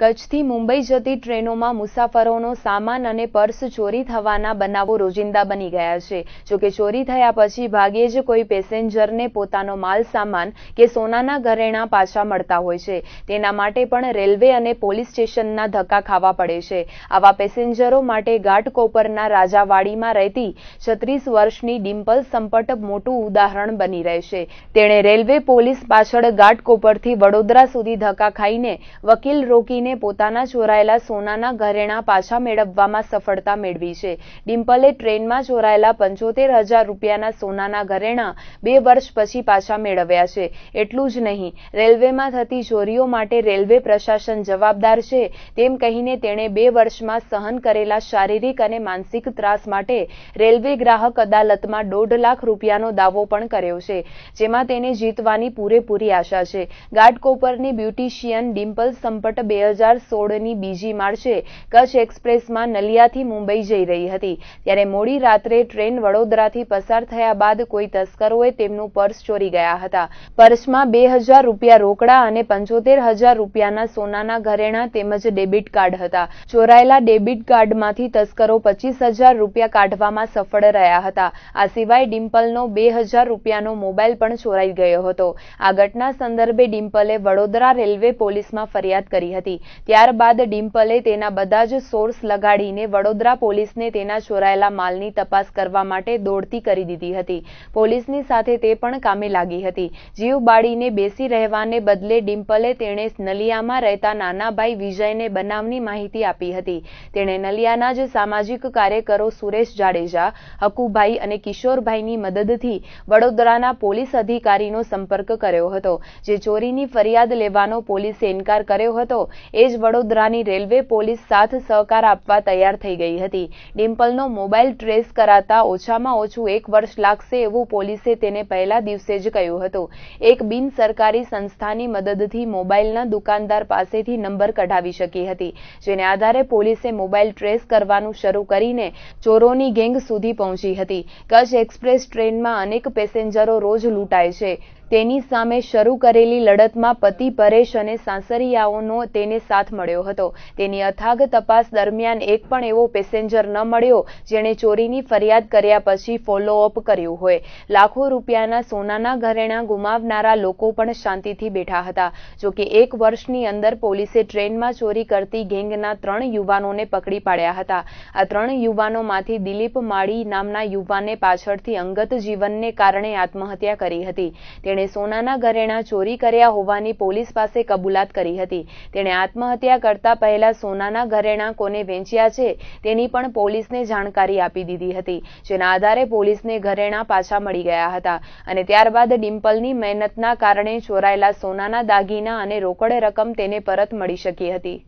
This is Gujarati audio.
કચ્છથી મુંબઈ જતી ટ્રેનોમાં મુસાફરોનો સામાન અને પર્સ ચોરી થવાના બનાવો રોજિંદા બની ગયા છે જોકે ચોરી થયા પછી ભાગ્યે જ કોઈ પેસેન્જરને પોતાનો માલ સામાન કે સોનાના ઘરેણા પાછા મળતા હોય છે તેના માટે પણ રેલવે અને પોલીસ સ્ટેશનના ધક્કા ખાવા પડે છે આવા પેસેન્જરો માટે ઘાટકોપરના રાજાવાડીમાં રહેતી છત્રીસ વર્ષની ડિમ્પલ સંપટ મોટું ઉદાહરણ બની રહેશે તેણે રેલવે પોલીસ પાછળ ઘાટકોપરથી વડોદરા સુધી ધક્કા ખાઈને વકીલ રોકીને કરીને પોતાના ચોરાયેલા સોનાના ઘરેણા પાછા મેળવવામાં સફળતા મેળવી છે ડિમ્પલે ટ્રેનમાં ચોરાયેલા પંચોતેર હજાર રૂપિયાના સોનાના ઘરેણા બે વર્ષ પછી પાછા મેળવ્યા છે એટલું જ નહીં રેલવેમાં થતી ચોરીઓ માટે રેલવે પ્રશાસન જવાબદાર છે તેમ કહીને તેણે બે વર્ષમાં સહન કરેલા શારીરિક અને માનસિક ત્રાસ માટે રેલવે ગ્રાહક અદાલતમાં દોઢ લાખ રૂપિયાનો દાવો પણ કર્યો છે જેમાં તેને જીતવાની પૂરેપૂરી આશા છે ગાડકોપરની બ્યુટિશિયન ડિમ્પલ સંપટ બે હજાર હજાર સોળની બીજી માર્ચે કચ્છ એક્સપ્રેસમાં નલિયાથી મુંબઈ જઈ રહી હતી ત્યારે મોડી રાત્રે ટ્રેન વડોદરાથી પસાર થયા બાદ કોઈ તસ્કરોએ તેમનું પર્સ ચોરી ગયા હતા પર્સમાં બે હજાર રૂપિયા રોકડા અને પંચોતેર હજાર રૂપિયાના સોનાના ઘરેણા તેમજ ડેબિટ કાર્ડ હતા ચોરાયેલા ડેબિટ કાર્ડમાંથી તસ્કરો પચીસ હજાર રૂપિયા કાઢવામાં સફળ રહ્યા હતા આ સિવાય ડિમ્પલનો બે હજાર રૂપિયાનો મોબાઈલ પણ ચોરાઈ ગયો હતો આ ઘટના સંદર્ભે ડિમ્પલે વડોદરા રેલવે પોલીસમાં ફરિયાદ કરી હતી ત્યારબાદ ડિમ્પલે તેના બધા જ સોર્સ લગાડીને વડોદરા પોલીસને તેના ચોરાયેલા માલની તપાસ કરવા માટે દોડતી કરી દીધી હતી પોલીસની સાથે તે પણ કામે લાગી હતી જીવ બાળીને બેસી રહેવાને બદલે ડિમ્પલે તેણે નલિયામાં રહેતા નાનાભાઈ વિજયને બનાવની માહિતી આપી હતી તેણે નલિયાના જ સામાજિક કાર્યકરો સુરેશ જાડેજા હકુભાઈ અને કિશોરભાઈની મદદથી વડોદરાના પોલીસ અધિકારીનો સંપર્ક કર્યો હતો જે ચોરીની ફરિયાદ લેવાનો પોલીસે ઇન્કાર કર્યો હતો એ જ વડોદરાની રેલવે પોલીસ સાથ સહકાર આપવા તૈયાર થઈ ગઈ હતી ડિમ્પલનો મોબાઈલ ટ્રેસ કરાતા ઓછામાં ઓછું એક વર્ષ લાગશે એવું પોલીસે તેને પહેલા દિવસે જ કહ્યું હતું એક બિન સરકારી સંસ્થાની મદદથી મોબાઈલના દુકાનદાર પાસેથી નંબર કઢાવી શકી હતી જેને આધારે પોલીસે મોબાઈલ ટ્રેસ કરવાનું શરૂ કરીને ચોરોની ગેંગ સુધી પહોંચી હતી કચ્છ એક્સપ્રેસ ટ્રેનમાં અનેક પેસેન્જરો રોજ લૂંટાય છે તેની સામે શરૂ કરેલી લડતમાં પતિ પરેશ અને સાસરિયાઓનો તેને સાથ મળ્યો હતો તેની અથાગ તપાસ દરમિયાન એક પણ એવો પેસેન્જર ન મળ્યો જેણે ચોરીની ફરિયાદ કર્યા પછી ફોલોઅપ કર્યું હોય લાખો રૂપિયાના સોનાના ઘરેણા ગુમાવનારા લોકો પણ શાંતિથી બેઠા હતા જોકે એક વર્ષની અંદર પોલીસે ટ્રેનમાં ચોરી કરતી ગેંગના ત્રણ યુવાનોને પકડી પાડ્યા હતા આ ત્રણ યુવાનોમાંથી દિલીપ માળી નામના યુવાને પાછળથી અંગત જીવનને કારણે આત્મહત્યા કરી હતી તેણે તેણે સોનાના ઘરેણા ચોરી કર્યા હોવાની પોલીસ પાસે કબૂલાત કરી હતી તેણે આત્મહત્યા કરતા પહેલા સોનાના ઘરેણા કોને વેચ્યા છે તેની પણ પોલીસને જાણકારી આપી દીધી હતી જેના આધારે પોલીસને ઘરેણા પાછા મળી ગયા હતા અને ત્યારબાદ ડિમ્પલની મહેનતના કારણે ચોરાયેલા સોનાના દાગીના અને રોકડ રકમ તેને પરત મળી શકી હતી